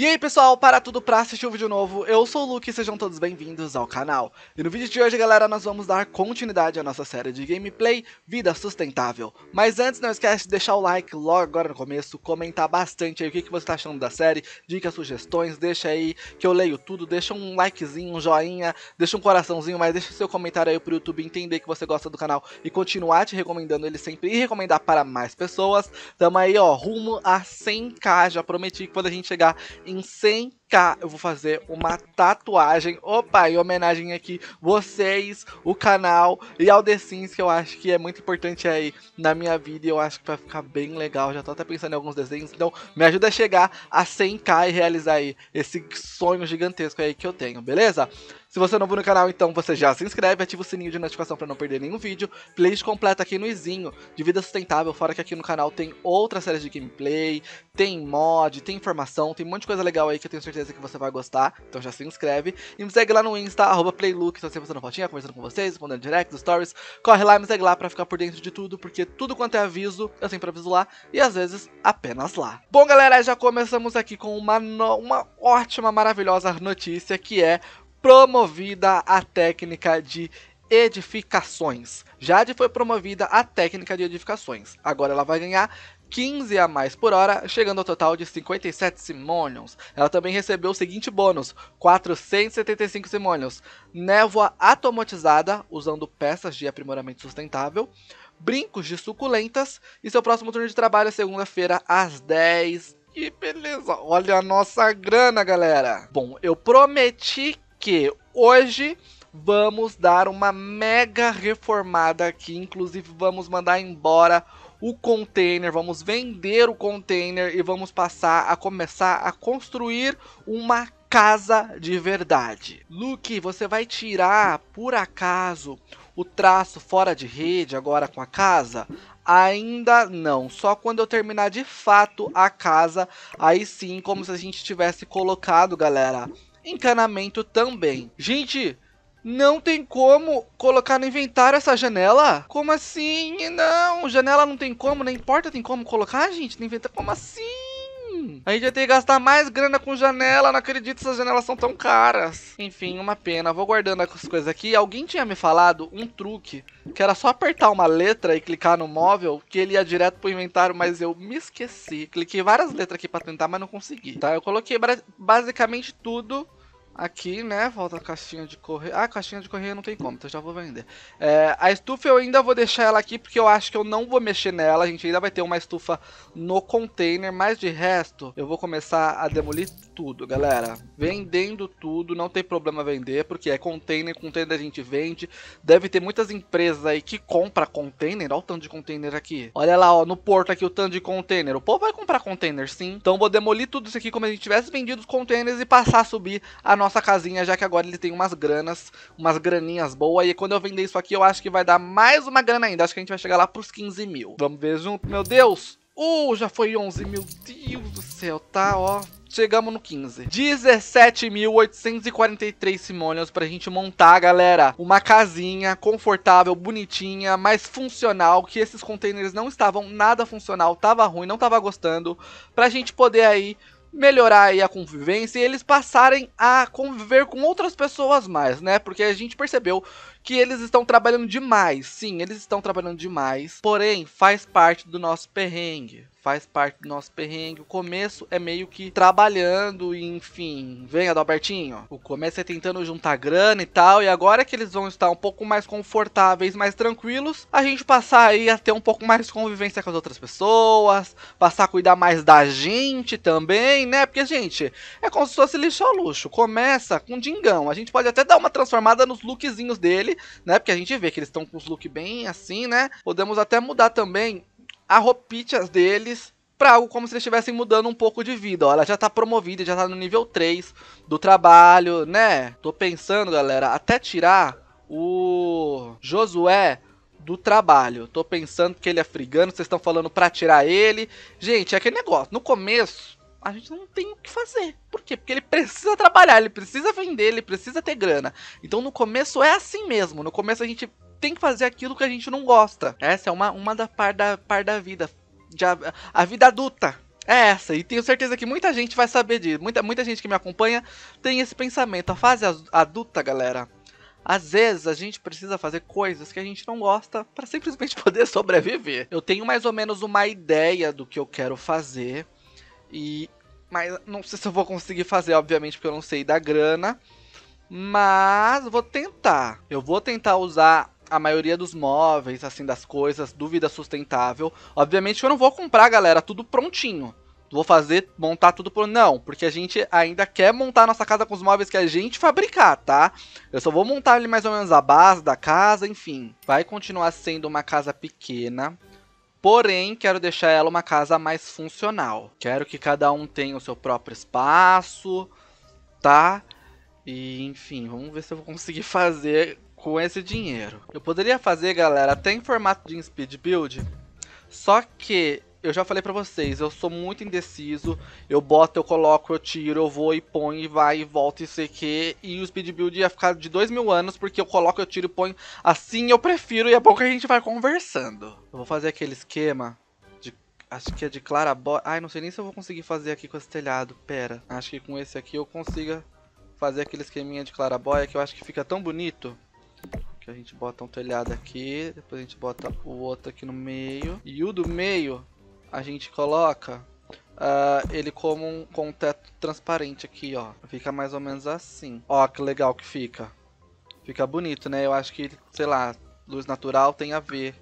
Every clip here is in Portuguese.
E aí pessoal, para tudo pra assistir o vídeo novo, eu sou o Luke e sejam todos bem-vindos ao canal. E no vídeo de hoje galera, nós vamos dar continuidade à nossa série de gameplay Vida Sustentável. Mas antes, não esquece de deixar o like logo agora no começo, comentar bastante aí o que, que você tá achando da série, dicas, sugestões, deixa aí que eu leio tudo, deixa um likezinho, um joinha, deixa um coraçãozinho, mas deixa seu comentário aí pro YouTube entender que você gosta do canal e continuar te recomendando ele sempre e recomendar para mais pessoas. Tamo aí ó, rumo a 100k, já prometi que quando a gente chegar em 100k eu vou fazer uma tatuagem. Opa, em homenagem aqui vocês, o canal e ao The Sims, que eu acho que é muito importante aí na minha vida e eu acho que vai ficar bem legal. Já tô até pensando em alguns desenhos, então me ajuda a chegar a 100k e realizar aí esse sonho gigantesco aí que eu tenho, beleza? Se você é novo no canal, então você já se inscreve, ativa o sininho de notificação para não perder nenhum vídeo. Playlist completa aqui no Izinho, de vida sustentável, fora que aqui no canal tem outras séries de gameplay, tem mod, tem informação, tem um monte de coisa legal aí que eu tenho certeza que você vai gostar. Então já se inscreve e me segue lá no Insta, arroba Playlook, tô sempre postando fotinha, conversando com vocês, respondendo direct, stories. Corre lá e me segue lá pra ficar por dentro de tudo, porque tudo quanto é aviso, eu sempre aviso lá e às vezes apenas lá. Bom galera, já começamos aqui com uma, uma ótima, maravilhosa notícia que é promovida a técnica de edificações. Jade foi promovida a técnica de edificações. Agora ela vai ganhar 15 a mais por hora, chegando ao total de 57 simônios. Ela também recebeu o seguinte bônus: 475 simônios. Névoa automatizada, usando peças de aprimoramento sustentável, brincos de suculentas, e seu próximo turno de trabalho é segunda-feira, às 10 e beleza, olha a nossa grana, galera. Bom, eu prometi que hoje vamos dar uma mega reformada aqui, inclusive vamos mandar embora o container, vamos vender o container e vamos passar a começar a construir uma casa de verdade. Luke, você vai tirar por acaso o traço fora de rede agora com a casa? Ainda não, só quando eu terminar de fato a casa, aí sim, como se a gente tivesse colocado, galera, encanamento também. Gente, não tem como colocar no inventário essa janela? Como assim? Não, janela não tem como, nem porta tem como colocar, gente, no inventário. Como assim? A gente vai ter que gastar mais grana com janela. Não acredito que essas janelas são tão caras. Enfim, uma pena. Vou guardando as coisas aqui. Alguém tinha me falado um truque que era só apertar uma letra e clicar no móvel que ele ia direto pro inventário, mas eu me esqueci. Cliquei várias letras aqui pra tentar, mas não consegui, tá? Eu coloquei basicamente tudo Aqui, né, volta a caixinha de correio. Ah, caixinha de correio não tem como, então já vou vender. É, a estufa eu ainda vou deixar ela aqui, porque eu acho que eu não vou mexer nela. A gente ainda vai ter uma estufa no container, mas de resto, eu vou começar a demolir tudo, galera. Vendendo tudo, não tem problema vender, porque é container, container a gente vende. Deve ter muitas empresas aí que compra container, olha o tanto de container aqui. Olha lá, ó, no porto aqui o tanto de container. O povo vai comprar container, sim. Então vou demolir tudo isso aqui como se a gente tivesse vendido os containers e passar a subir a nossa nossa casinha, já que agora ele tem umas granas, umas graninhas boas. E quando eu vender isso aqui, eu acho que vai dar mais uma grana ainda. Acho que a gente vai chegar lá pros 15 mil. Vamos ver junto. Meu Deus! Uh, já foi 11, meu Deus do céu, tá, ó, chegamos no 15. 17.843 simônios pra gente montar, galera. Uma casinha confortável, bonitinha, mas funcional, que esses containers não estavam nada funcional, tava ruim, não tava gostando, pra gente poder aí melhorar a convivência e eles passarem a conviver com outras pessoas mais, né? Porque a gente percebeu que eles estão trabalhando demais. Sim, eles estão trabalhando demais. Porém, faz parte do nosso perrengue faz parte do nosso perrengue. O começo é meio que trabalhando, e, enfim. Vem, Adalbertinho. O começo é tentando juntar grana e tal. E agora que eles vão estar um pouco mais confortáveis, mais tranquilos, a gente passar aí a ter um pouco mais de convivência com as outras pessoas, passar a cuidar mais da gente também, né? Porque, gente, é como se fosse lixo ao luxo. Começa com dingão. A gente pode até dar uma transformada nos lookzinhos dele, né? Porque a gente vê que eles estão com os looks bem assim, né? Podemos até mudar também a roupinhas deles para algo como se eles estivessem mudando um pouco de vida. Ó, ela já tá promovida, já tá no nível 3 do trabalho, né? Tô pensando, galera, até tirar o Josué do trabalho. Tô pensando que ele é frigano, vocês estão falando para tirar ele. Gente, é aquele negócio. No começo, a gente não tem o que fazer. Por quê? Porque ele precisa trabalhar, ele precisa vender, ele precisa ter grana. Então no começo é assim mesmo. No começo a gente tem que fazer aquilo que a gente não gosta. Essa é uma, uma da par da, par da vida. De, a, a vida adulta. É essa, e tenho certeza que muita gente vai saber disso. Muita, muita gente que me acompanha tem esse pensamento. A fase adulta, galera, às vezes a gente precisa fazer coisas que a gente não gosta para simplesmente poder sobreviver. Eu tenho mais ou menos uma ideia do que eu quero fazer e mas não sei se eu vou conseguir fazer, obviamente, porque eu não sei da grana, mas vou tentar. Eu vou tentar usar a maioria dos móveis, assim, das coisas, dúvida sustentável. Obviamente que eu não vou comprar, galera, tudo prontinho. Vou fazer, montar tudo por. Não, porque a gente ainda quer montar nossa casa com os móveis que a gente fabricar, tá? Eu só vou montar ali mais ou menos a base da casa, enfim. Vai continuar sendo uma casa pequena. Porém, quero deixar ela uma casa mais funcional. Quero que cada um tenha o seu próprio espaço, tá? E enfim, vamos ver se eu vou conseguir fazer com esse dinheiro. Eu poderia fazer, galera, até em formato de speed build. Só que eu já falei pra vocês, eu sou muito indeciso. Eu boto, eu coloco, eu tiro, eu vou e põe e vai e volta, e sei que. E o speed build ia ficar de dois mil anos, porque eu coloco, eu tiro e põe Assim eu prefiro, e é bom que a gente vai conversando. Eu vou fazer aquele esquema de. Acho que é de clarabó. Ai, não sei nem se eu vou conseguir fazer aqui com esse telhado. Pera. Acho que com esse aqui eu consiga fazer aquele esqueminha de clarabóia que eu acho que fica tão bonito. Que a gente bota um telhado aqui, depois a gente bota o outro aqui no meio. E o do meio, a gente coloca uh, ele como um, com um teto transparente aqui, ó. Fica mais ou menos assim. Ó, que legal que fica. Fica bonito, né? Eu acho que, sei lá, luz natural tem a ver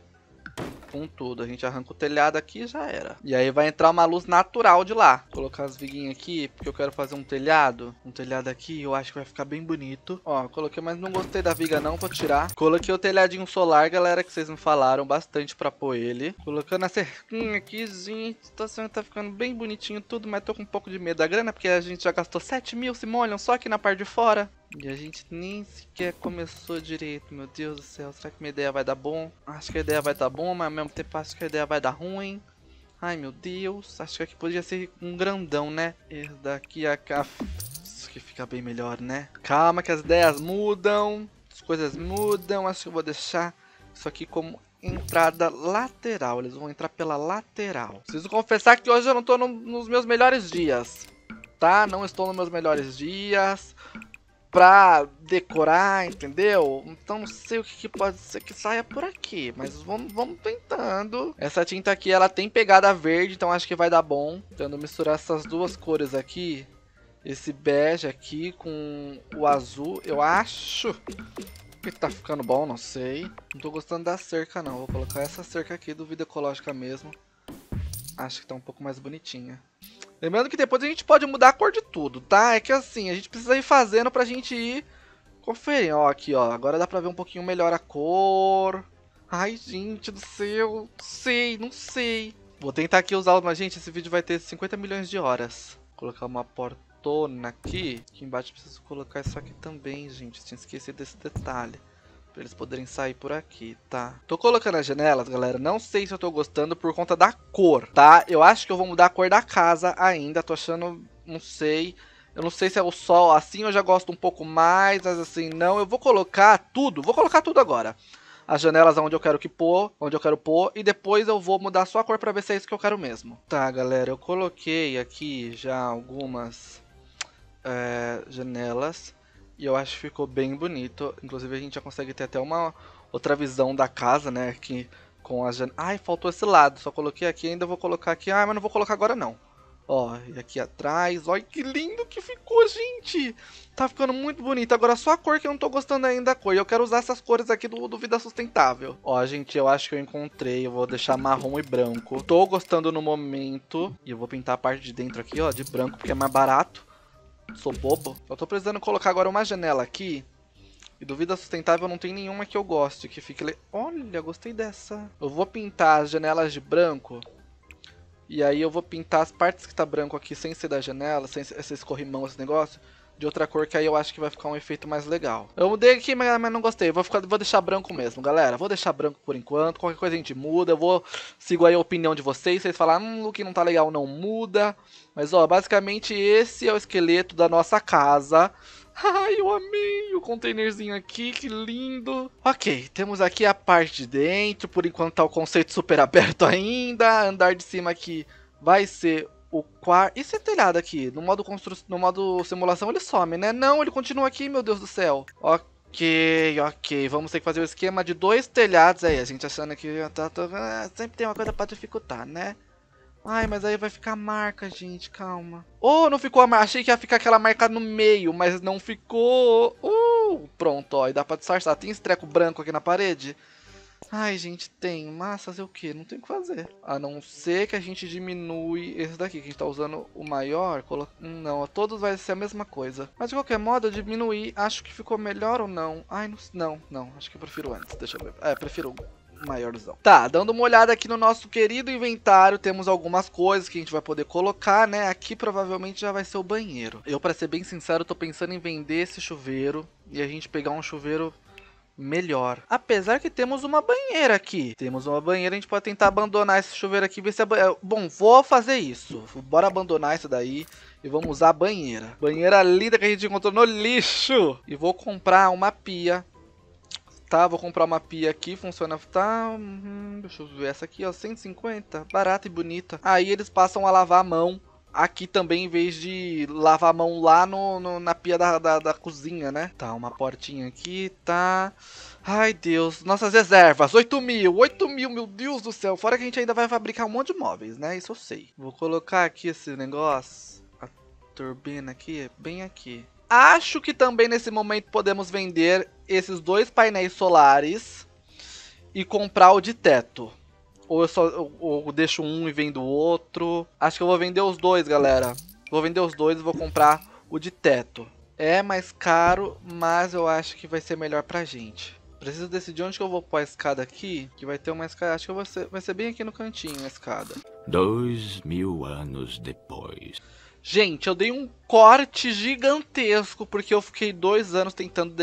com tudo. A gente arranca o telhado aqui e já era. E aí vai entrar uma luz natural de lá. Vou colocar as viguinhas aqui, porque eu quero fazer um telhado. Um telhado aqui, eu acho que vai ficar bem bonito. Ó, coloquei, mas não gostei da viga não, vou tirar. Coloquei o telhadinho solar, galera, que vocês me falaram bastante pra pôr ele. Colocando a cerquinha aqui, gente. tá ficando bem bonitinho tudo, mas tô com um pouco de medo da grana, porque a gente já gastou 7 mil, se molham, só aqui na parte de fora. E a gente nem sequer começou direito, meu Deus do céu. Será que minha ideia vai dar bom? Acho que a ideia vai dar bom, mas ao mesmo tempo acho que a ideia vai dar ruim. Ai, meu Deus. Acho que aqui poderia ser um grandão, né? Esse daqui é cá. Isso aqui fica bem melhor, né? Calma que as ideias mudam. As coisas mudam. Acho que eu vou deixar isso aqui como entrada lateral. Eles vão entrar pela lateral. Preciso confessar que hoje eu não estou no, nos meus melhores dias. Tá? Não estou nos meus melhores dias pra decorar, entendeu? Então não sei o que, que, pode ser que saia por aqui, mas vamos, vamos tentando. Essa tinta aqui, ela tem pegada verde, então acho que vai dar bom. Tentando misturar essas duas cores aqui, esse bege aqui com o azul, eu acho que tá ficando bom, não sei. Não tô gostando da cerca não, vou colocar essa cerca aqui do Vida Ecológica mesmo. Acho que tá um pouco mais bonitinha. Lembrando que depois a gente pode mudar a cor de tudo, tá? É que assim, a gente precisa ir fazendo pra gente ir conferindo. Ó, aqui, ó. Agora dá pra ver um pouquinho melhor a cor. Ai, gente do céu. Não sei, não sei. Vou tentar aqui usar... Mas, gente, esse vídeo vai ter 50 milhões de horas. Vou colocar uma portona aqui. Aqui embaixo preciso colocar isso aqui também, gente. Tinha esquecido desse detalhe. Pra eles poderem sair por aqui, tá? Tô colocando as janelas, galera. Não sei se eu tô gostando por conta da cor, tá? Eu acho que eu vou mudar a cor da casa ainda. Tô achando... Não sei... Eu não sei se é o sol assim, eu já gosto um pouco mais, mas assim, não. Eu vou colocar tudo, vou colocar tudo agora. As janelas onde eu quero que pôr, onde eu quero pôr, e depois eu vou mudar só a cor pra ver se é isso que eu quero mesmo. Tá, galera, eu coloquei aqui já algumas é, janelas. E eu acho que ficou bem bonito. Inclusive a gente já consegue ter até uma outra visão da casa, né? Que com as jan... Ai, faltou esse lado. Só coloquei aqui, ainda vou colocar aqui. Ah, mas não vou colocar agora não. Ó, e aqui atrás. Olha que lindo que ficou, gente. Tá ficando muito bonito. Agora só a cor que eu não tô gostando ainda da é cor. eu quero usar essas cores aqui do, do Vida Sustentável. Ó, gente, eu acho que eu encontrei. Eu vou deixar marrom e branco. Tô gostando no momento. E eu vou pintar a parte de dentro aqui, ó, de branco, porque é mais barato. Sou bobo. Eu tô precisando colocar agora uma janela aqui. E do Vida Sustentável não tem nenhuma que eu goste, que fique... Olha, gostei dessa. Eu vou pintar as janelas de branco. E aí eu vou pintar as partes que tá branco aqui sem ser da janela, sem esse escorrimão, esse negócio de outra cor, que aí eu acho que vai ficar um efeito mais legal. Eu mudei aqui, mas, mas não gostei. Vou, ficar, vou deixar branco mesmo, galera. Vou deixar branco por enquanto. Qualquer coisa a gente muda. Eu vou sigo aí a opinião de vocês. Vocês falam, hum, look não tá legal, não muda. Mas, ó, basicamente esse é o esqueleto da nossa casa. Ai, eu amei o containerzinho aqui, que lindo. Ok, temos aqui a parte de dentro. Por enquanto tá o conceito super aberto ainda. Andar de cima aqui vai ser o quarto. Esse telhado aqui, no modo, constru... no modo simulação, ele some, né? Não, ele continua aqui, meu Deus do céu. Ok, ok. Vamos ter que fazer o um esquema de dois telhados aí. A gente achando que tá, tô... ah, sempre tem uma coisa pra dificultar, né? Ai, mas aí vai ficar marca, gente, calma. Oh, não ficou a marca. Achei que ia ficar aquela marca no meio, mas não ficou. Uh, pronto, ó. E dá pra disfarçar. Tem esse treco branco aqui na parede? Ai, gente, tem. Mas fazer é o que? Não tem o que fazer. A não ser que a gente diminui esse daqui, que a gente tá usando o maior. Colo... Não, todos vai ser a mesma coisa. Mas de qualquer modo, eu diminuí. Acho que ficou melhor ou não? Ai, não, não, não. Acho que eu prefiro antes. Deixa eu ver. É, prefiro maiorzão. Tá, dando uma olhada aqui no nosso querido inventário, temos algumas coisas que a gente vai poder colocar, né? Aqui provavelmente já vai ser o banheiro. Eu, pra ser bem sincero, tô pensando em vender esse chuveiro e a gente pegar um chuveiro melhor. Apesar que temos uma banheira aqui. Temos uma banheira, a gente pode tentar abandonar esse chuveiro aqui, ver se a banheira... Eh, bom, vou fazer isso. Bora abandonar isso daí e vamos usar a banheira. Banheira linda que a gente encontrou no lixo. E vou comprar uma pia. Tá, vou comprar uma pia aqui, funciona, tá, hum, deixa eu ver essa aqui, ó, 150, barata e bonita. Aí eles passam a lavar a mão aqui também, em vez de lavar a mão lá no, no na pia da, da, da, cozinha, né? Tá, uma portinha aqui, tá... Ai, Deus. Nossas reservas, 8 mil, 8 mil, meu Deus do céu. Fora que a gente ainda vai fabricar um monte de móveis, né? Isso eu sei. Vou colocar aqui esse negócio, a turbina aqui, bem aqui. Acho que também nesse momento podemos vender esses dois painéis solares e comprar o de teto. Ou eu só deixo um e vendo o outro. Acho que eu vou vender os dois, galera. Vou vender os dois e vou comprar o de teto. É mais caro, mas eu acho que vai ser melhor pra gente. Preciso decidir onde que eu vou pôr a escada aqui, que vai ter uma escada. Acho que vai ser, vai ser bem aqui no cantinho a escada. Dois mil anos depois. Gente, eu dei um corte gigantesco porque eu fiquei dois anos tentando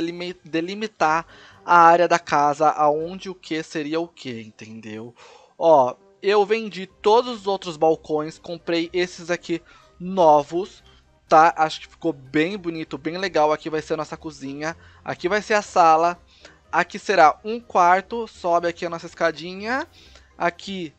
delimitar a área da casa, aonde o que seria o que, entendeu? ó, eu vendi todos os outros balcões, comprei esses aqui novos, tá? Acho que ficou bem bonito, bem legal. Aqui vai ser a nossa cozinha, aqui vai ser a sala, aqui será um quarto, sobe aqui a nossa escadinha, aqui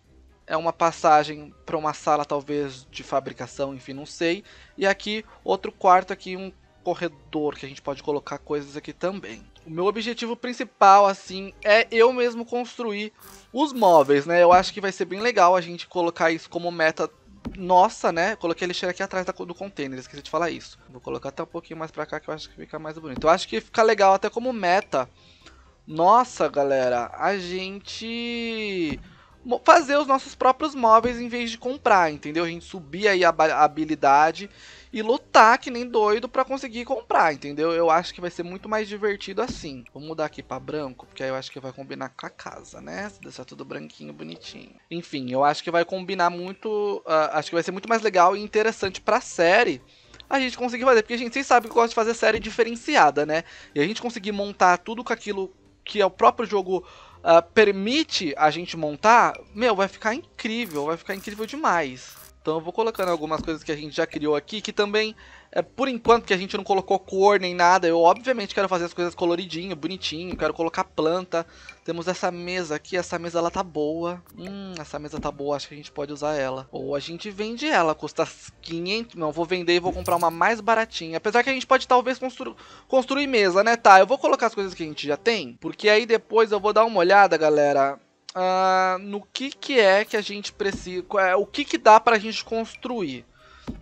é uma passagem para uma sala talvez de fabricação, enfim, não sei. E aqui outro quarto aqui, um corredor que a gente pode colocar coisas aqui também o meu objetivo principal, assim, é eu mesmo construir os móveis, né? Eu acho que vai ser bem legal a gente colocar isso como meta nossa, né? Coloquei a lixeira aqui atrás do container, esqueci de falar isso. Vou colocar até um pouquinho mais pra cá que eu acho que fica mais bonito. Eu acho que fica legal até como meta. Nossa, galera, a gente fazer os nossos próprios móveis em vez de comprar, entendeu? A gente subir aí a habilidade e lutar que nem doido para conseguir comprar, entendeu? Eu acho que vai ser muito mais divertido assim. Vou mudar aqui para branco, porque aí eu acho que vai combinar com a casa, né? Se deixar tudo branquinho, bonitinho. Enfim, eu acho que vai combinar muito, uh, acho que vai ser muito mais legal e interessante para a série a gente conseguir fazer. Porque a gente sabe que gosta de fazer série diferenciada, né? E a gente conseguir montar tudo com aquilo que é o próprio jogo uh, permite a gente montar, meu, vai ficar incrível, vai ficar incrível demais. Então eu vou colocando algumas coisas que a gente já criou aqui, que também, é, por enquanto que a gente não colocou cor nem nada, eu obviamente quero fazer as coisas coloridinho, bonitinho, quero colocar planta. Temos essa mesa aqui, essa mesa ela tá boa. Hum, essa mesa tá boa, acho que a gente pode usar ela. Ou a gente vende ela, custa 500, não, vou vender e vou comprar uma mais baratinha. Apesar que a gente pode talvez constru... construir mesa, né? Tá, eu vou colocar as coisas que a gente já tem, porque aí depois eu vou dar uma olhada, galera, ah, no que, que é que a gente precisa. É, o que, que dá pra gente construir.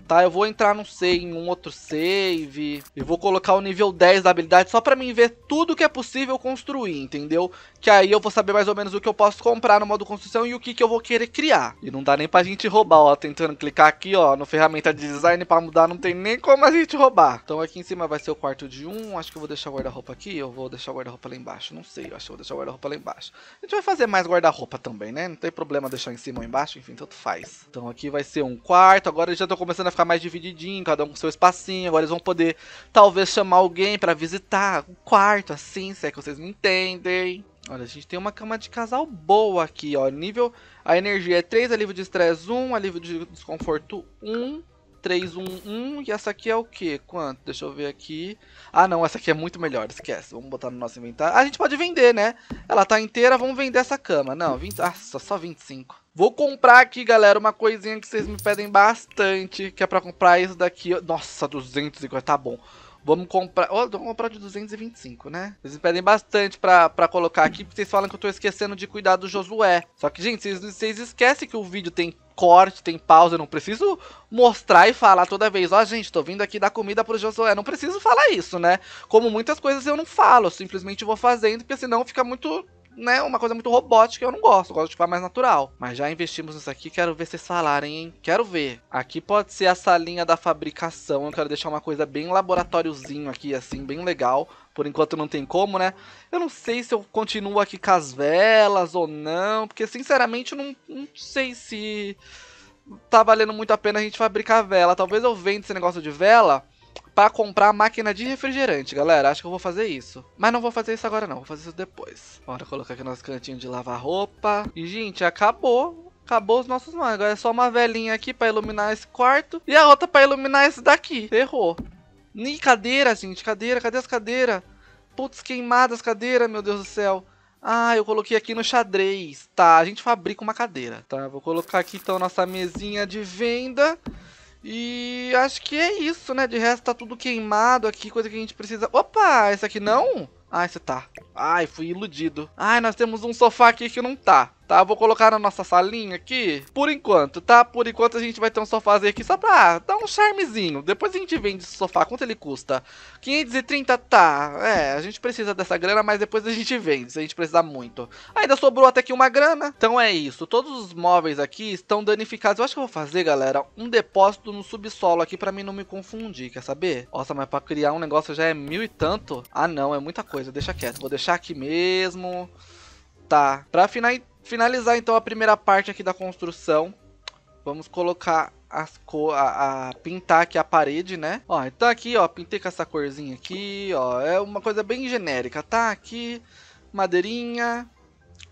Tá, eu vou entrar, não sei, em um outro save e vou colocar o nível 10 da habilidade só pra mim ver tudo que é possível construir, entendeu? Que aí eu vou saber mais ou menos o que eu posso comprar no modo construção e o que, que eu vou querer criar. E não dá nem pra gente roubar, ó, tentando clicar aqui, ó, no ferramenta de design pra mudar, não tem nem como a gente roubar. Então aqui em cima vai ser o quarto de um, acho que eu vou deixar o guarda-roupa aqui, eu vou deixar o guarda-roupa lá embaixo, não sei, eu acho que eu vou deixar o guarda-roupa lá embaixo. A gente vai fazer mais guarda-roupa também, né? Não tem problema deixar em cima ou embaixo, enfim, tanto faz. Então aqui vai ser um quarto, agora eu já tô começando começando a ficar mais divididinho, cada um com seu espacinho. Agora eles vão poder, talvez, chamar alguém para visitar o um quarto, assim, se é que vocês me entendem. Olha, a gente tem uma cama de casal boa aqui, ó. Nível. A energia é 3, alívio de estresse 1, alívio de desconforto 1. 3, 1, 1. E essa aqui é o que? Quanto? Deixa eu ver aqui. Ah, não, essa aqui é muito melhor, esquece. Vamos botar no nosso inventário. a gente pode vender, né? Ela tá inteira, vamos vender essa cama. Não, 20. Nossa, ah, só 25. Vou comprar aqui, galera, uma coisinha que vocês me pedem bastante, que é pra comprar isso daqui. Nossa, 250, tá bom. Vamos comprar... Oh, vamos comprar de 225, né? Vocês me pedem bastante pra, pra colocar aqui, porque vocês falam que eu tô esquecendo de cuidar do Josué. Só que, gente, vocês, vocês esquecem que o vídeo tem corte, tem pausa, eu não preciso mostrar e falar toda vez, ó oh, gente, tô vindo aqui dar comida pro Josué, não preciso falar isso, né? Como muitas coisas eu não falo, eu simplesmente vou fazendo, porque senão fica muito né, uma coisa muito robótica, eu não gosto, eu gosto de ficar mais natural. Mas já investimos nisso aqui, quero ver vocês falarem, hein? Quero ver. Aqui pode ser a salinha da fabricação, eu quero deixar uma coisa bem laboratóriozinho aqui, assim, bem legal. Por enquanto não tem como, né? Eu não sei se eu continuo aqui com as velas ou não, porque sinceramente não, não sei se tá valendo muito a pena a gente fabricar vela. Talvez eu venda esse negócio de vela para comprar máquina de refrigerante, galera. Acho que eu vou fazer isso. Mas não vou fazer isso agora não, vou fazer isso depois. Bora colocar aqui nosso cantinho de lavar roupa. E, gente, acabou Acabou os nossos magos. Agora é só uma velhinha aqui para iluminar esse quarto. E a outra para iluminar esse daqui. Errou. Ih, cadeira, gente. Cadeira. Cadê as cadeiras? Putz, queimadas cadeiras, meu Deus do céu. Ah, eu coloquei aqui no xadrez. Tá, a gente fabrica uma cadeira. Tá, vou colocar aqui então nossa mesinha de venda. E acho que é isso, né? De resto tá tudo queimado aqui, coisa que a gente precisa... Opa, essa aqui não? Ah, esse tá. Ai, fui iludido. Ai, nós temos um sofá aqui que não tá tá? Vou colocar na nossa salinha aqui, por enquanto, tá? Por enquanto a gente vai ter um sofazinho aqui só pra dar um charmezinho. Depois a gente vende esse sofá, quanto ele custa? 530, tá, é, a gente precisa dessa grana, mas depois a gente vende, se a gente precisar muito. Ainda sobrou até aqui uma grana, então é isso. Todos os móveis aqui estão danificados. Eu acho que eu vou fazer, galera, um depósito no subsolo aqui pra mim não me confundir, quer saber? Nossa, mas pra criar um negócio já é mil e tanto? Ah não, é muita coisa, deixa quieto, vou deixar aqui mesmo... Tá, pra afinar Finalizar então a primeira parte aqui da construção. Vamos colocar as cor, a, a, pintar aqui a parede, né? Ó, então aqui, ó, pintei com essa corzinha aqui, ó, é uma coisa bem genérica, tá? Aqui, madeirinha,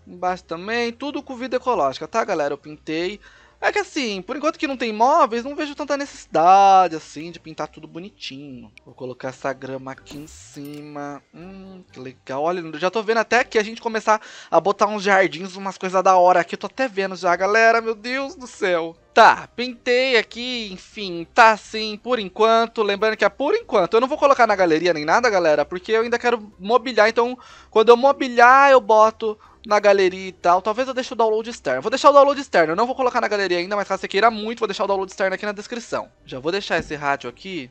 embaixo também, tudo com vida ecológica, tá, galera? Eu pintei. É que assim, por enquanto que não tem móveis, não vejo tanta necessidade assim de pintar tudo bonitinho. Vou colocar essa grama aqui em cima. Hum, que legal. Olha, já tô vendo até que a gente começar a botar uns jardins, umas coisas da hora aqui. Eu tô até vendo já, galera. Meu Deus do céu. Tá, pintei aqui, enfim, tá assim, por enquanto, lembrando que é por enquanto, eu não vou colocar na galeria nem nada, galera, porque eu ainda quero mobiliar, então quando eu mobiliar eu boto na galeria e tal. Talvez eu deixe o download externo. Vou deixar o download externo. Eu não vou colocar na galeria ainda, mas caso você queira muito, vou deixar o download externo aqui na descrição. Já vou deixar esse rádio aqui.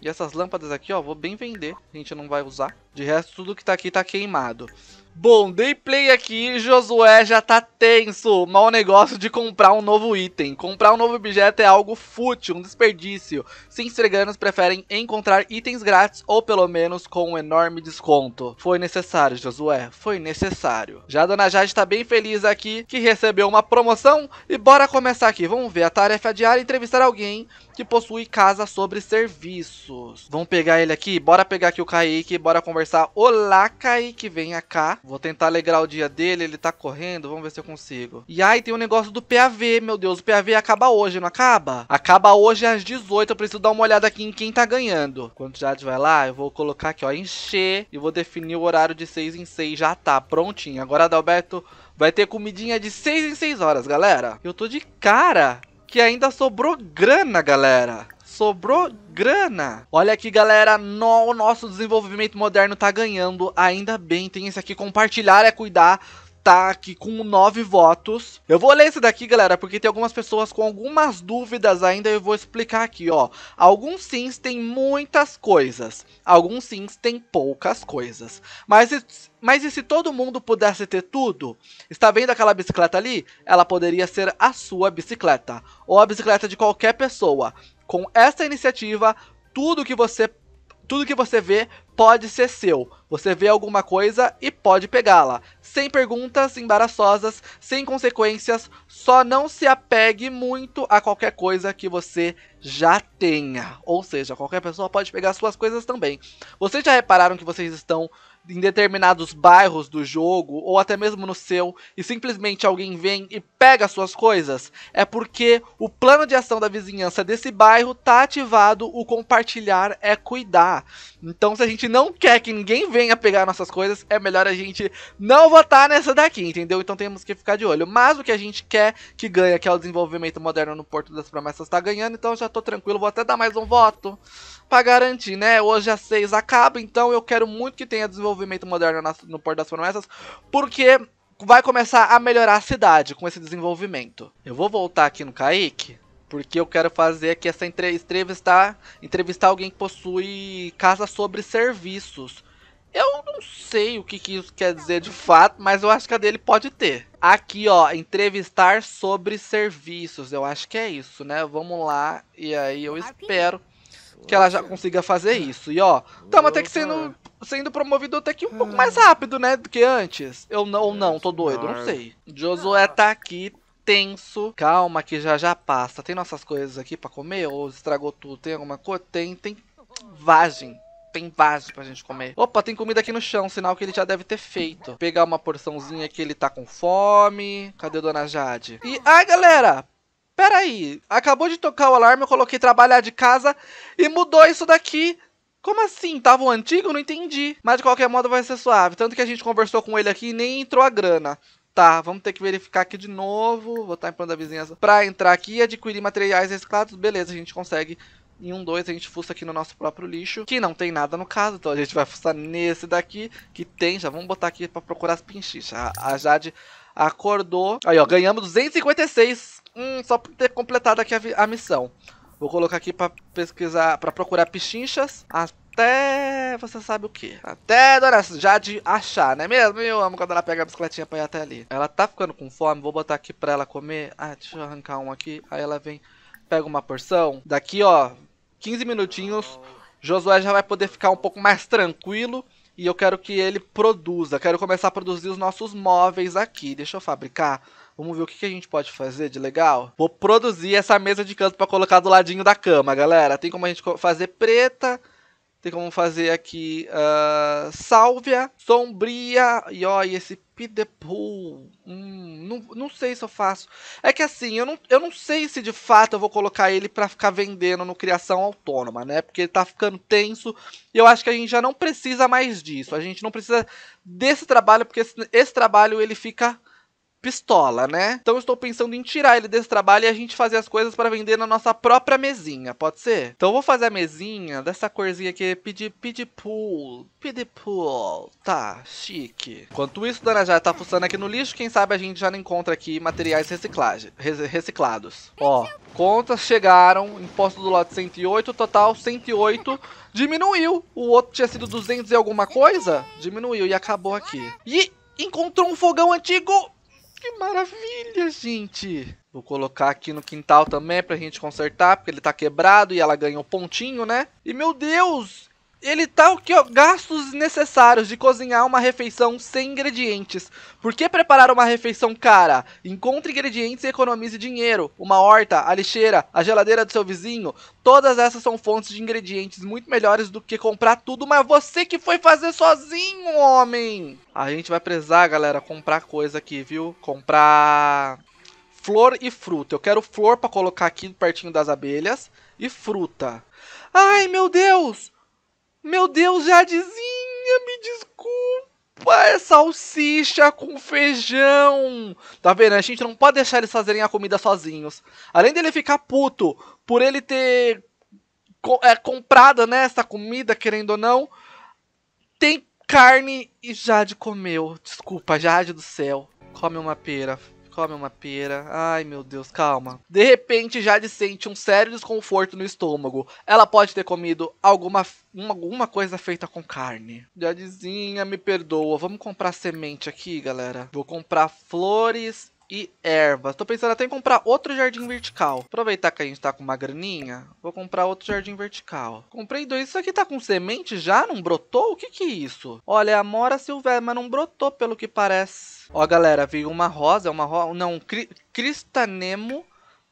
E essas lâmpadas aqui, ó, vou bem vender. A gente não vai usar. De resto, tudo que tá aqui tá queimado. Bom, dei play aqui, Josué já tá tenso. Mau negócio de comprar um novo item. Comprar um novo objeto é algo fútil, um desperdício. Se veganos preferem encontrar itens grátis ou pelo menos com um enorme desconto. Foi necessário, Josué, foi necessário. Já a Dona Jade tá bem feliz aqui que recebeu uma promoção e bora começar aqui. Vamos ver a tarefa diária é entrevistar alguém que possui casa sobre serviços. Vamos pegar ele aqui? Bora pegar aqui o Kaique, bora conversar Olá, o que vem cá. Vou tentar alegrar o dia dele, ele tá correndo, vamos ver se eu consigo. E aí tem o um negócio do PAV, meu Deus, o PAV acaba hoje, não acaba? Acaba hoje às 18, eu preciso dar uma olhada aqui em quem tá ganhando. Quando já vai lá, eu vou colocar aqui, ó, encher e vou definir o horário de 6 em 6, já tá prontinho. Agora, Adalberto, vai ter comidinha de 6 em 6 horas, galera. Eu tô de cara que ainda sobrou grana, galera sobrou grana. Olha aqui, galera, no, o nosso desenvolvimento moderno tá ganhando, ainda bem, tem esse aqui, compartilhar é cuidar, tá aqui com nove votos. Eu vou ler esse daqui, galera, porque tem algumas pessoas com algumas dúvidas ainda, eu vou explicar aqui, ó. Alguns sims têm muitas coisas, alguns sims têm poucas coisas, mas... Mas e se todo mundo pudesse ter tudo? Está vendo aquela bicicleta ali? Ela poderia ser a sua bicicleta, ou a bicicleta de qualquer pessoa. Com essa iniciativa, tudo que você tudo que você vê pode ser seu. Você vê alguma coisa e pode pegá-la. Sem perguntas embaraçosas, sem consequências, só não se apegue muito a qualquer coisa que você já tenha. Ou seja, qualquer pessoa pode pegar suas coisas também. Vocês já repararam que vocês estão em determinados bairros do jogo, ou até mesmo no seu, e simplesmente alguém vem e pega suas coisas, é porque o plano de ação da vizinhança desse bairro tá ativado, o compartilhar é cuidar. Então, se a gente não quer que ninguém venha pegar nossas coisas, é melhor a gente não votar nessa daqui, entendeu? Então temos que ficar de olho. Mas o que a gente quer que ganha, que é o desenvolvimento moderno no Porto das Promessas, tá ganhando, então já tô tranquilo, vou até dar mais um voto pra garantir, né? Hoje às seis acaba, então eu quero muito que tenha desenvolvimento moderno no Porto das Promessas, porque vai começar a melhorar a cidade com esse desenvolvimento. Eu vou voltar aqui no Kaique. Porque eu quero fazer aqui essa entrevistar, entrevistar alguém que possui casa sobre serviços. Eu não sei o que, que isso quer dizer de fato, mas eu acho que a dele pode ter. Aqui, ó, entrevistar sobre serviços. Eu acho que é isso, né? Vamos lá. E aí eu espero que ela já consiga fazer isso. E ó, estamos até que sendo, sendo promovido até que um pouco mais rápido, né? Do que antes. Eu não, ou não, tô doido, não sei. Josué tá aqui tenso. Calma que já já passa. Tem nossas coisas aqui para comer? Ou estragou tudo? Tem alguma coisa? Tem, tem vagem tem vagem pra gente comer. Opa, tem comida aqui no chão, sinal que ele já deve ter feito. Pegar uma porçãozinha que ele tá com fome. Cadê Dona Jade? E, ai galera, pera aí. Acabou de tocar o alarme, eu coloquei trabalhar de casa e mudou isso daqui. Como assim? Tava o antigo? Não entendi. Mas de qualquer modo vai ser suave. Tanto que a gente conversou com ele aqui e nem entrou a grana tá, vamos ter que verificar aqui de novo, botar em plano da vizinhança, pra entrar aqui e adquirir materiais reciclados, beleza, a gente consegue em um, dois, a gente fuça aqui no nosso próprio lixo, que não tem nada no caso, então a gente vai fuçar nesse daqui, que tem, já vamos botar aqui pra procurar as pinchichas. A, Jade acordou, aí ó, ganhamos 256, hum, só por ter completado aqui a, a missão. Vou colocar aqui para pesquisar, para procurar pichinchas. As até você sabe o que. Até Dona Jade achar, né mesmo? Eu amo quando ela pega a bicicletinha pra ir até ali. Ela tá ficando com fome, vou botar aqui pra ela comer. Ah, deixa eu arrancar um aqui. Aí ela vem, pega uma porção. Daqui, ó, 15 minutinhos, Josué já vai poder ficar um pouco mais tranquilo. E eu quero que ele produza. Quero começar a produzir os nossos móveis aqui. Deixa eu fabricar. Vamos ver o que, que, a gente pode fazer de legal. Vou produzir essa mesa de canto para colocar do ladinho da cama, galera. Tem como a gente fazer preta tem como fazer aqui uh, Sálvia, Sombria e olha esse Pidepool. Hum, não, não sei se eu faço. É que assim, eu não, eu não sei se de fato eu vou colocar ele para ficar vendendo no Criação Autônoma, né? Porque ele tá ficando tenso e eu acho que a gente já não precisa mais disso. A gente não precisa desse trabalho, porque esse, esse trabalho ele fica pistola, né? Então estou pensando em tirar ele desse trabalho e a gente fazer as coisas para vender na nossa própria mesinha, pode ser? Então vou fazer a mesinha dessa corzinha aqui, pedir pedir pool, pool, tá, chique. Enquanto isso, Dana já tá fuçando aqui no lixo, quem sabe a gente já não encontra aqui materiais reciclagem, reciclados. Ó, contas chegaram, imposto do lote 108, total 108. Diminuiu. O outro tinha sido 200 e alguma coisa? Diminuiu e acabou aqui. E encontrou um fogão antigo que maravilha, gente! Vou colocar aqui no quintal também pra gente consertar, porque ele tá quebrado e ela ganhou pontinho, né? E meu Deus, ele tá o que ó, gastos necessários de cozinhar uma refeição sem ingredientes. Por que preparar uma refeição cara? Encontre ingredientes e economize dinheiro. Uma horta, a lixeira, a geladeira do seu vizinho, todas essas são fontes de ingredientes muito melhores do que comprar tudo, mas você que foi fazer sozinho, homem. A gente vai precisar, galera, comprar coisa aqui, viu? Comprar flor e fruta. Eu quero flor para colocar aqui pertinho das abelhas e fruta. Ai, meu Deus! Meu Deus, Jadezinha, me desculpa. É salsicha com feijão. Tá vendo? A gente não pode deixar eles fazerem a comida sozinhos. Além dele ficar puto por ele ter co é, comprado né, essa comida, querendo ou não, tem carne e Jade comeu. Desculpa, Jade do céu. Come uma pera come uma pera. Ai, meu Deus, calma. De repente, Jade sente um sério desconforto no estômago. Ela pode ter comido alguma, uma, alguma coisa feita com carne. Jadezinha, me perdoa. Vamos comprar semente aqui, galera. Vou comprar flores e ervas. Tô pensando até em comprar outro jardim vertical. Aproveitar que a gente tá com uma graninha, vou comprar outro jardim vertical. Comprei dois. Isso aqui tá com semente já? Não brotou? O que que é isso? Olha, a amora silvestre, mas não brotou pelo que parece. Ó, galera, veio uma rosa, é uma rosa... Não, cri cristanemo.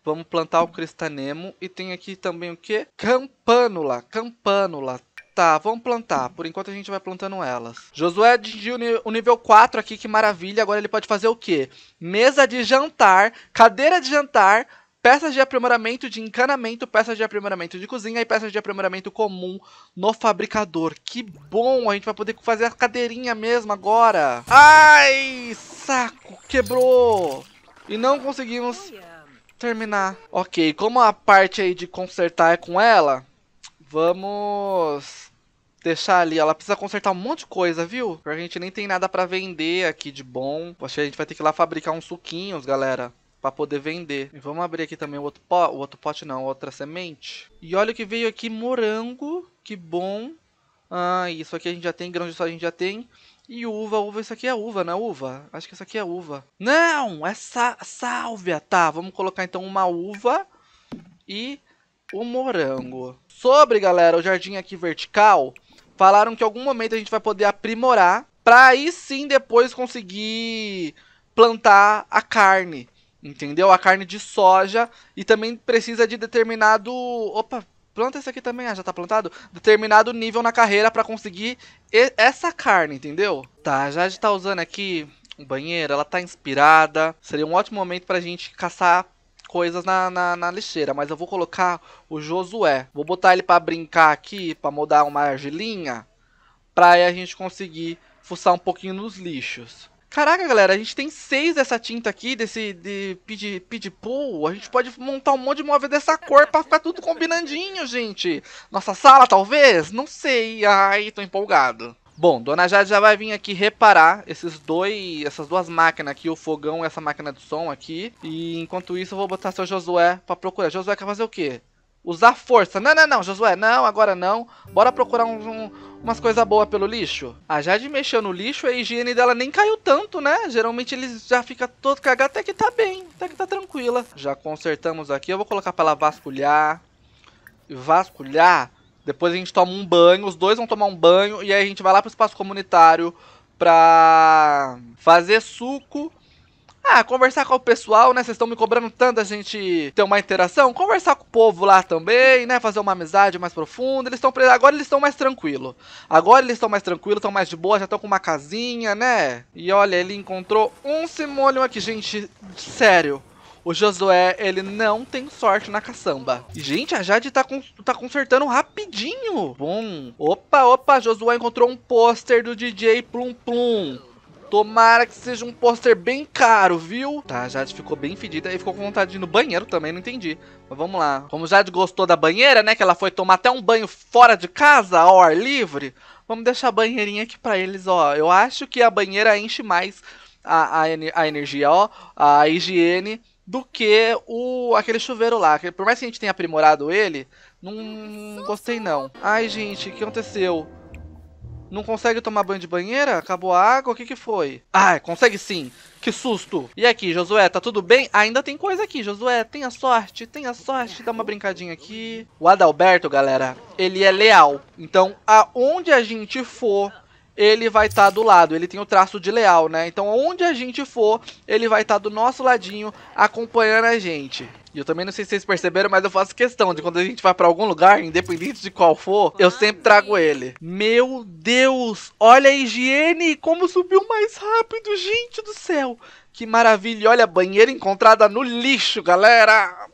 Vamos plantar o cristanemo. E tem aqui também o quê? Campânula. Campânula. Tá, vamos plantar. Por enquanto a gente vai plantando elas. Josué atingiu o nível 4 aqui, que maravilha. Agora ele pode fazer o quê? Mesa de jantar, cadeira de jantar, peças de aprimoramento de encanamento, peças de aprimoramento de cozinha e peças de aprimoramento comum no fabricador. Que bom, a gente vai poder fazer a cadeirinha mesmo agora. Ai, saco, quebrou. E não conseguimos terminar. Ok, como a parte aí de consertar é com ela, vamos deixar ali. Ela precisa consertar um monte de coisa, viu? Porque a gente nem tem nada para vender aqui de bom. Acho que a gente vai ter que ir lá fabricar uns suquinhos, galera para poder vender. E vamos abrir aqui também o outro pote, o outro pote não, outra semente. E olha o que veio aqui, morango, que bom. Ah, isso aqui a gente já tem, grão de soja a gente já tem. E uva, uva, isso aqui é uva, né? uva? Acho que isso aqui é uva. Não, é salvia, sálvia. Tá, vamos colocar então uma uva e o morango. Sobre, galera, o jardim aqui vertical, Falaram que em algum momento a gente vai poder aprimorar para aí sim depois conseguir plantar a carne, entendeu? A carne de soja e também precisa de determinado, opa, planta esse aqui também, ah, já tá plantado, determinado nível na carreira para conseguir essa carne, entendeu? Tá, já está usando aqui o banheiro, ela tá inspirada. Seria um ótimo momento pra gente caçar coisas na, na, na, lixeira, mas eu vou colocar o Josué. Vou botar ele para brincar aqui, para mudar uma argilinha, pra aí a gente conseguir fuçar um pouquinho nos lixos. Caraca, galera, a gente tem seis dessa tinta aqui, desse de pid, pool. A gente pode montar um monte de móvel dessa cor pra ficar tudo combinandinho, gente. Nossa sala, talvez? Não sei. Ai, tô empolgado. Bom, Dona Jade já vai vir aqui reparar esses dois, essas duas máquinas aqui, o fogão e essa máquina de som aqui. E enquanto isso eu vou botar seu Josué pra procurar. Josué quer fazer o quê? Usar força. Não, não, não, Josué, não, agora não. Bora procurar um, um, umas coisas boas pelo lixo. A Jade mexeu no lixo, a higiene dela nem caiu tanto, né? Geralmente eles já fica todo cagado, até que tá bem, até que tá tranquila. Já consertamos aqui, eu vou colocar pra ela vasculhar. Vasculhar? Depois a gente toma um banho, os dois vão tomar um banho e aí a gente vai lá pro espaço comunitário pra fazer suco. Ah, conversar com o pessoal, né? Vocês estão me cobrando tanto a gente ter uma interação. Conversar com o povo lá também, né? Fazer uma amizade mais profunda. Eles estão agora eles estão mais tranquilo. Agora eles estão mais tranquilos, estão mais de boa, já estão com uma casinha, né? E olha, ele encontrou um simoleon aqui, gente. Sério. O Josué, ele não tem sorte na caçamba. E, gente, a Jade tá, con tá consertando rapidinho. Bom. Opa, opa, Josué encontrou um pôster do DJ Plum Plum. Tomara que seja um pôster bem caro, viu? Tá, a Jade ficou bem fedida e ficou com vontade de ir no banheiro também, não entendi. Mas vamos lá. Como Jade gostou da banheira, né? Que ela foi tomar até um banho fora de casa, ao ar livre. Vamos deixar a banheirinha aqui pra eles, ó. Eu acho que a banheira enche mais a, a, a energia, ó. A higiene do que o aquele chuveiro lá. Por mais que a gente tenha aprimorado ele, não gostei não. Ai, gente, o que aconteceu? Não consegue tomar banho de banheira? Acabou a água? O que que foi? Ah, consegue sim. Que susto. E aqui, Josué, tá tudo bem? Ainda tem coisa aqui, Josué. Tenha sorte, tenha sorte. Dá uma brincadinha aqui. O Adalberto, galera, ele é leal. Então, aonde a gente for, ele vai estar tá do lado, ele tem o traço de leal, né? Então onde a gente for, ele vai estar tá do nosso ladinho acompanhando a gente. E eu também não sei se vocês perceberam, mas eu faço questão de quando a gente vai para algum lugar, independente de qual for, eu ah, sempre trago ele. Meu Deus, olha a higiene, como subiu mais rápido, gente do céu. Que maravilha, olha a banheira encontrada no lixo, galera.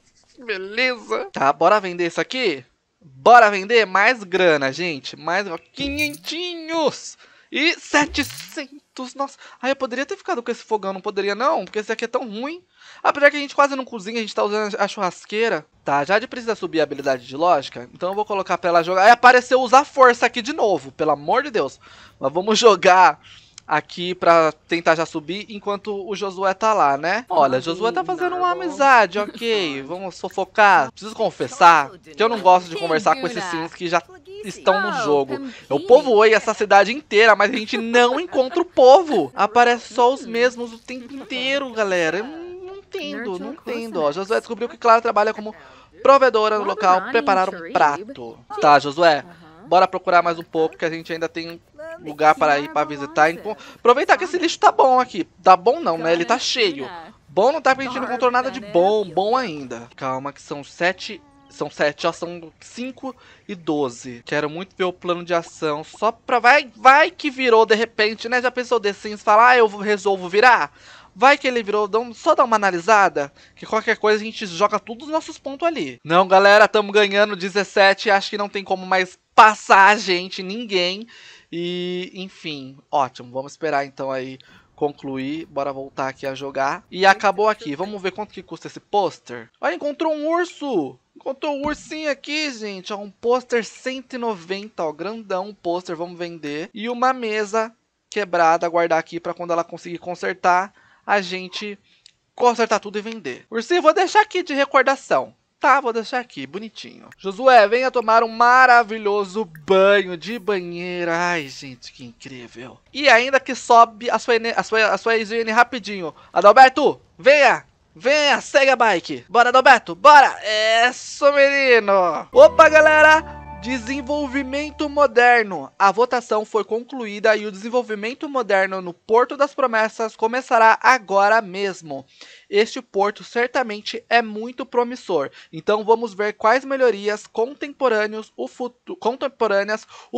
Beleza. Tá, bora vender isso aqui? Bora vender mais grana, gente. Mais quinhentinhos. E 700, nossa. Aí eu poderia ter ficado com esse fogão, não poderia não? Porque esse aqui é tão ruim. Apesar que a gente quase não cozinha, a gente tá usando a churrasqueira. Tá, já de precisa subir a habilidade de lógica. Então eu vou colocar pra ela jogar. Aí apareceu usar força aqui de novo, pelo amor de Deus. Mas vamos jogar aqui para tentar já subir enquanto o Josué tá lá, né? Olha, Josué tá fazendo uma amizade, ok. Vamos sufocar. Preciso confessar que eu não gosto de conversar com esses sims que já estão no jogo. Eu povoei essa cidade inteira, mas a gente não encontra o povo. Aparece só os mesmos o tempo inteiro, galera. Eu não entendo, não entendo. Ó, Josué descobriu que Clara trabalha como provedora no local, preparar um prato. Tá, Josué, bora procurar mais um pouco que a gente ainda tem lugar para ir para visitar. Aproveitar que esse lixo tá bom aqui. Tá bom não, né? Ele tá cheio. Bom não tá porque a gente não encontrou nada tá de bom, bom ainda. Calma que são sete... São sete, já são cinco e doze. Quero muito ver o plano de ação. Só pra... Vai, vai que virou de repente, né? Já pensou The Sims falar, ah, eu resolvo virar? Vai que ele virou, só dá uma analisada, que qualquer coisa a gente joga todos os nossos pontos ali. Não, galera, estamos ganhando 17, acho que não tem como mais passar a gente, ninguém. E, enfim, ótimo. Vamos esperar então aí concluir. Bora voltar aqui a jogar. E acabou aqui. Vamos ver quanto que custa esse pôster. Olha, encontrou um urso! Encontrou um ursinho aqui, gente. Ó, um pôster 190, ó. Grandão um pôster, vamos vender. E uma mesa quebrada, guardar aqui para quando ela conseguir consertar, a gente consertar tudo e vender. Ursinho, vou deixar aqui de recordação. Tá, vou deixar aqui, bonitinho. Josué, venha tomar um maravilhoso banho de banheira. Ai, gente, que incrível. E ainda que sobe a sua, a sua, a sua higiene rapidinho. Adalberto, venha! Venha, segue a bike. Bora, Adalberto, bora! É isso, menino! Opa, galera! Desenvolvimento moderno. A votação foi concluída e o desenvolvimento moderno no Porto das Promessas começará agora mesmo. Este porto certamente é muito promissor. Então vamos ver quais melhorias contemporâneas o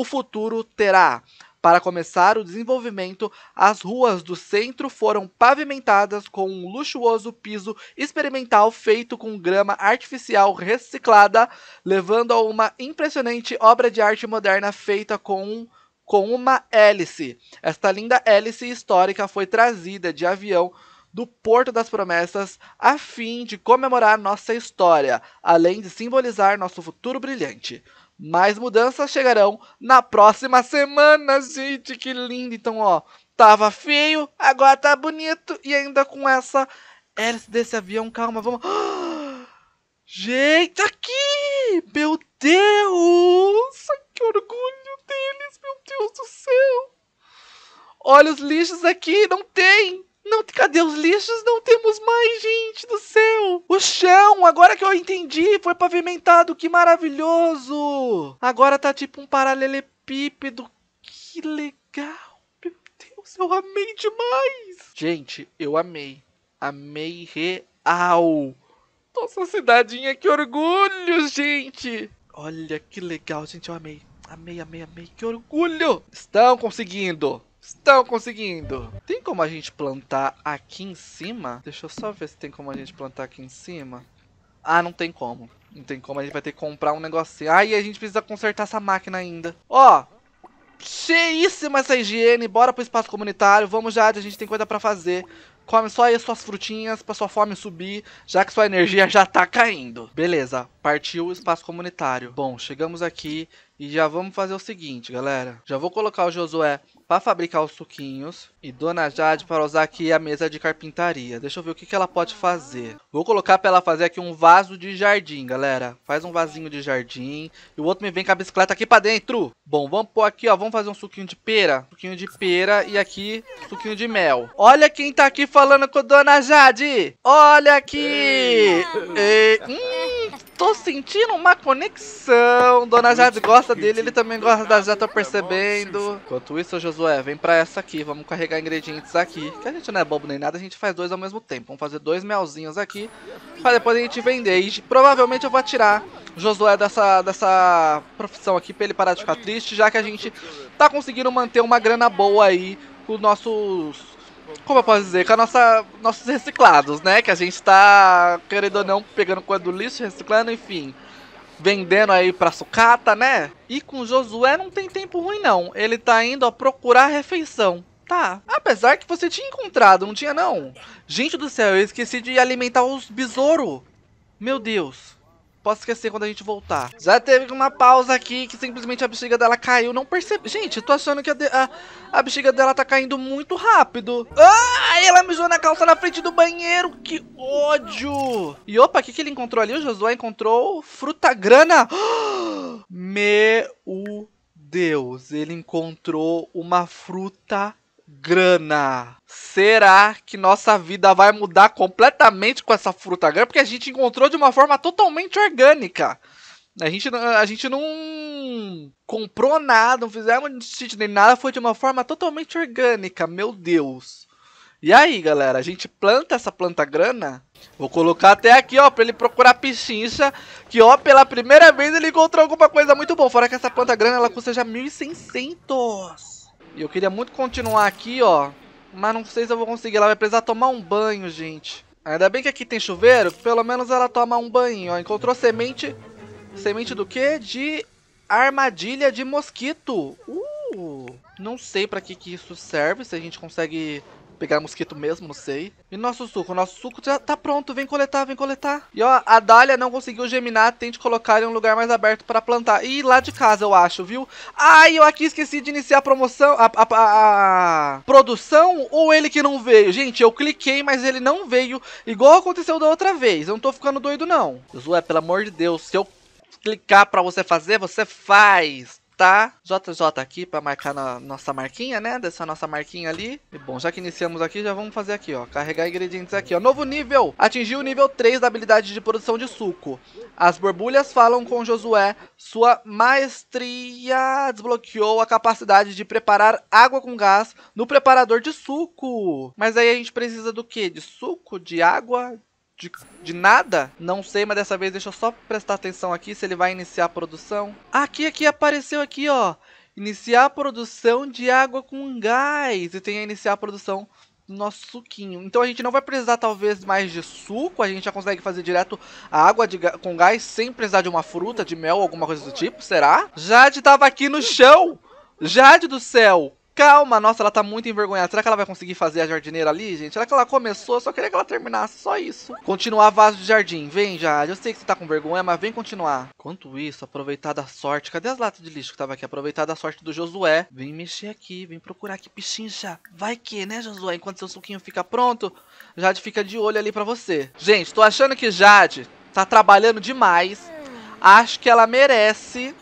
futuro terá. Para começar o desenvolvimento, as ruas do centro foram pavimentadas com um luxuoso piso experimental feito com grama artificial reciclada, levando a uma impressionante obra de arte moderna feita com com uma hélice. Esta linda hélice histórica foi trazida de avião do Porto das Promessas a fim de comemorar nossa história, além de simbolizar nosso futuro brilhante. Mais mudanças chegarão na próxima semana, gente. Que lindo. Então, ó, tava feio, agora tá bonito. E ainda com essa hélice desse avião. Calma, vamos... Gente, aqui! Meu Deus! Que orgulho deles, meu Deus do céu! Olha os lixos aqui, não tem! Não, cadê os lixos? Não temos mais, gente do céu! O chão, agora que eu entendi, foi pavimentado, que maravilhoso! Agora tá tipo um paralelepípedo, que legal! Meu Deus, eu amei demais! Gente, eu amei. Amei real! Nossa cidadinha, que orgulho, gente! Olha que legal, gente, eu amei. Amei, amei, amei, que orgulho! Estão conseguindo! Estão conseguindo. Tem como a gente plantar aqui em cima? Deixa eu só ver se tem como a gente plantar aqui em cima. Ah, não tem como. Não tem como, a gente vai ter que comprar um negocinho. Ah, e a gente precisa consertar essa máquina ainda. Ó, cheíssima essa higiene. Bora pro espaço comunitário. Vamos já, a gente tem coisa pra fazer. Come só aí as suas frutinhas pra sua fome subir, já que sua energia já tá caindo. Beleza, partiu o espaço comunitário. Bom, chegamos aqui e já vamos fazer o seguinte, galera. Já vou colocar o Josué para fabricar os suquinhos e Dona Jade para usar aqui a mesa de carpintaria. Deixa eu ver o que, que ela pode fazer. Vou colocar para ela fazer aqui um vaso de jardim, galera. Faz um vasinho de jardim e o outro me vem com a bicicleta aqui para dentro. Bom, vamos pôr aqui, ó, vamos fazer um suquinho de pera, suquinho de pera e aqui suquinho de mel. Olha quem tá aqui falando com Dona Jade. Olha aqui. Ei. Hum tô sentindo uma conexão. Dona Jade gosta dele, ele também gosta da Jade, tô percebendo. Enquanto isso, Josué, vem pra essa aqui. Vamos carregar ingredientes aqui. Que a gente não é bobo nem nada, a gente faz dois ao mesmo tempo. Vamos fazer dois melzinhos aqui, pra depois a gente vender. E provavelmente eu vou tirar Josué dessa, dessa profissão aqui, pra ele parar de ficar triste, já que a gente tá conseguindo manter uma grana boa aí com nossos como eu posso dizer, com a nossa, nossos reciclados, né? Que a gente tá, querendo ou não, pegando coisa do lixo, reciclando, enfim. Vendendo aí pra sucata, né? E com Josué não tem tempo ruim, não. Ele tá indo a procurar refeição. Tá. Apesar que você tinha encontrado, não tinha, não? Gente do céu, eu esqueci de alimentar os besouros. Meu Deus. Posso esquecer quando a gente voltar. Já teve uma pausa aqui que simplesmente a bexiga dela caiu. Não percebi. Gente, eu tô achando que a, de... a... a bexiga dela tá caindo muito rápido. Ah, ela mijou na calça na frente do banheiro. Que ódio. E opa, o que, que ele encontrou ali? O Josué encontrou fruta grana. Meu Deus, ele encontrou uma fruta grana. Será que nossa vida vai mudar completamente com essa fruta grana? Porque a gente encontrou de uma forma totalmente orgânica. A gente, a gente não comprou nada, não fizemos sítio nem nada, foi de uma forma totalmente orgânica, meu Deus. E aí, galera, a gente planta essa planta grana? Vou colocar até aqui, ó, pra ele procurar pichincha, que, ó, pela primeira vez ele encontrou alguma coisa muito boa. Fora que essa planta grana, ela custa já 1.600. E eu queria muito continuar aqui, ó. Mas não sei se eu vou conseguir. Ela vai precisar tomar um banho, gente. Ainda bem que aqui tem chuveiro. Pelo menos ela toma um banho, ó. Encontrou semente... Semente do quê? De armadilha de mosquito. Uh! Não sei pra que, que isso serve. Se a gente consegue pegar mosquito mesmo, não sei. E nosso suco, nosso suco já tá pronto, vem coletar, vem coletar. E ó, a Dália não conseguiu geminar. tente colocar em um lugar mais aberto pra plantar. Ih, lá de casa, eu acho, viu? Ai, eu aqui esqueci de iniciar a promoção, a, a, a, a produção, ou ele que não veio? Gente, eu cliquei, mas ele não veio, igual aconteceu da outra vez. Eu não tô ficando doido, não. Zoé, pelo amor de Deus, se eu clicar pra você fazer, você faz tá JJ aqui para marcar na nossa marquinha, né? Dessa nossa marquinha ali. E bom, já que iniciamos aqui, já vamos fazer aqui, ó. Carregar ingredientes aqui, ó. Novo nível! Atingiu o nível 3 da habilidade de produção de suco. As borbulhas falam com Josué. Sua maestria desbloqueou a capacidade de preparar água com gás no preparador de suco. Mas aí a gente precisa do quê? De suco? De água? de, de, nada? Não sei, mas dessa vez deixa eu só prestar atenção aqui se ele vai iniciar a produção. Aqui, aqui, apareceu aqui, ó. Iniciar a produção de água com gás. E tem a iniciar a produção do nosso suquinho. Então a gente não vai precisar talvez mais de suco. A gente já consegue fazer direto a água de, com gás sem precisar de uma fruta, de mel, alguma coisa do tipo. Será? Jade tava aqui no chão! Jade do céu! Calma, nossa, ela tá muito envergonhada. Será que ela vai conseguir fazer a jardineira ali, gente? Será que ela começou? Eu só queria que ela terminasse, só isso. Continuar vaso de jardim. Vem, Jade. Eu sei que você tá com vergonha, mas vem continuar. Enquanto isso, aproveitar da sorte. Cadê as latas de lixo que tava aqui? Aproveitar da sorte do Josué. Vem mexer aqui, vem procurar aqui, pichincha. Vai que, né, Josué? Enquanto seu suquinho fica pronto, Jade fica de olho ali pra você. Gente, tô achando que Jade tá trabalhando demais. Acho que ela merece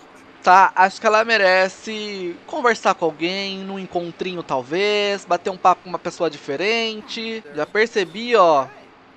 tá? Acho que ela merece conversar com alguém, num encontrinho talvez, bater um papo com uma pessoa diferente. Já percebi, ó,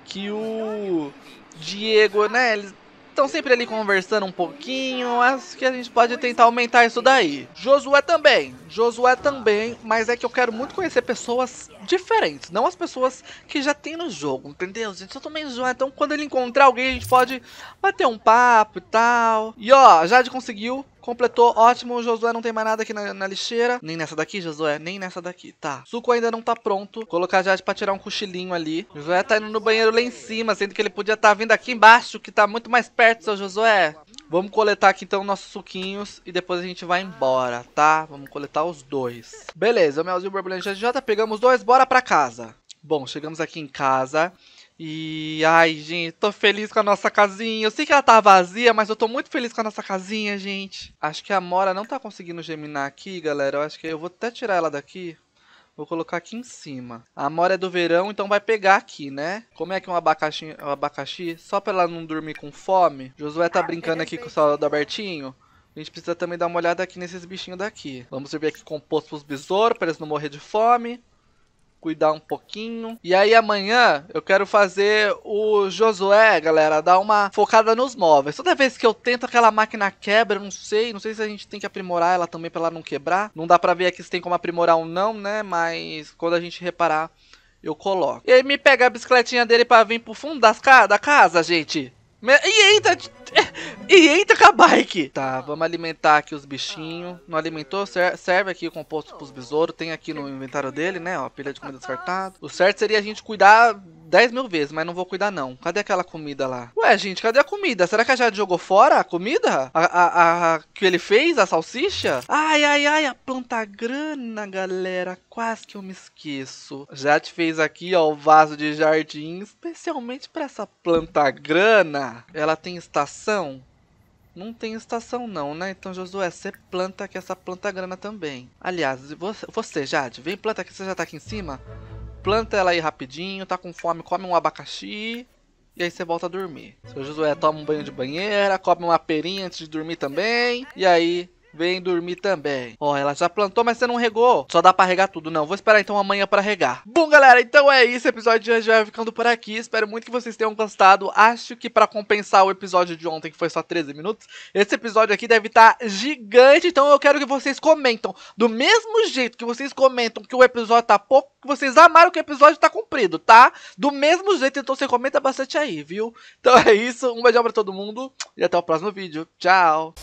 que o Diego, né, eles estão sempre ali conversando um pouquinho. Acho que a gente pode tentar aumentar isso daí. Josué também. Josué também, mas é que eu quero muito conhecer pessoas diferentes, não as pessoas que já tem no jogo, entendeu? Gente, eu tô meio então quando ele encontrar alguém, a gente pode bater um papo e tal. E ó, Jade conseguiu Completou, ótimo. Josué não tem mais nada aqui na, na, lixeira. Nem nessa daqui, Josué? Nem nessa daqui. Tá. Suco ainda não tá pronto. Vou colocar a Jade pra tirar um cochilinho ali. Josué tá indo no banheiro lá em cima, sendo que ele podia estar tá vindo aqui embaixo, que tá muito mais perto, seu Josué. Vamos coletar aqui então nossos suquinhos e depois a gente vai embora, tá? Vamos coletar os dois. Beleza, o melzinho borbulhante já pegamos dois, bora pra casa. Bom, chegamos aqui em casa. E ai, gente, tô feliz com a nossa casinha. Eu sei que ela tá vazia, mas eu tô muito feliz com a nossa casinha, gente. Acho que a Mora não tá conseguindo geminar aqui, galera. Eu acho que eu vou até tirar ela daqui. Vou colocar aqui em cima. A Mora é do verão, então vai pegar aqui, né? Como é que um abacaxi, um abacaxi só pra ela não dormir com fome. Josué tá ah, brincando é aqui com o salão do Albertinho. A gente precisa também dar uma olhada aqui nesses bichinhos daqui. Vamos servir aqui composto pros besouros, pra eles não morrer de fome cuidar um pouquinho. E aí amanhã eu quero fazer o Josué, galera, dar uma focada nos móveis. Toda vez que eu tento aquela máquina quebra, não sei, não sei se a gente tem que aprimorar ela também para ela não quebrar. Não dá para ver aqui se tem como aprimorar ou não, né? Mas quando a gente reparar eu coloco. E aí me pega a bicicletinha dele para vir pro fundo das ca da casa, gente. E eita, E entra com a bike. Tá, vamos alimentar aqui os bichinhos. Não alimentou? Serve aqui o composto pros besouros. Tem aqui no inventário dele, né? Ó, pilha de comida descartada. O certo seria a gente cuidar 10 mil vezes, mas não vou cuidar não. Cadê aquela comida lá? Ué, gente, cadê a comida? Será que a Jade jogou fora a comida? A, a, a que ele fez, a salsicha? Ai, ai, ai, a planta grana, galera. Quase que eu me esqueço. Jade fez aqui, ó, o vaso de jardim, especialmente para essa planta grana. Ela tem estação? Não tem estação não, né? Então, Josué, você planta aqui essa planta grana também. Aliás, você, Jade, vem planta aqui, você já tá aqui em cima? planta ela aí rapidinho, tá com fome, come um abacaxi e aí você volta a dormir. Seu Josué toma um banho de banheira, come uma perinha antes de dormir também, e aí Vem dormir também. Ó, ela já plantou, mas você não regou. Só dá pra regar tudo, não. Vou esperar então amanhã pra regar. Bom, galera, então é isso. O episódio de hoje vai ficando por aqui. Espero muito que vocês tenham gostado. Acho que pra compensar o episódio de ontem, que foi só 13 minutos, esse episódio aqui deve estar tá gigante. Então eu quero que vocês comentem. Do mesmo jeito que vocês comentam que o episódio tá pouco, que vocês amaram que o episódio tá cumprido, tá? Do mesmo jeito, então você comenta bastante aí, viu? Então é isso. Um beijão pra todo mundo e até o próximo vídeo. Tchau!